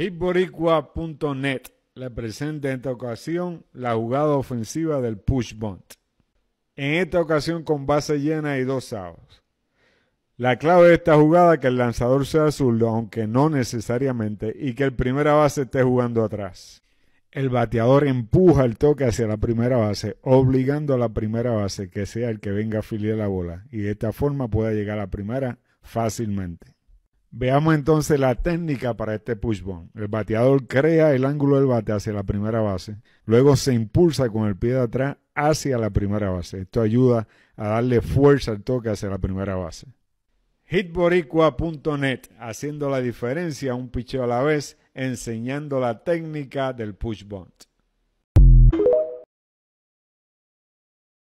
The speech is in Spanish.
HitBoricua.net le presenta en esta ocasión la jugada ofensiva del push bunt. En esta ocasión con base llena y dos outs. La clave de esta jugada es que el lanzador sea zurdo, aunque no necesariamente, y que el primera base esté jugando atrás. El bateador empuja el toque hacia la primera base, obligando a la primera base que sea el que venga a filiar la bola, y de esta forma pueda llegar a la primera fácilmente. Veamos entonces la técnica para este push El bateador crea el ángulo del bate hacia la primera base, luego se impulsa con el pie de atrás hacia la primera base. Esto ayuda a darle fuerza al toque hacia la primera base. Hitboricua.net, haciendo la diferencia un picheo a la vez, enseñando la técnica del push bond.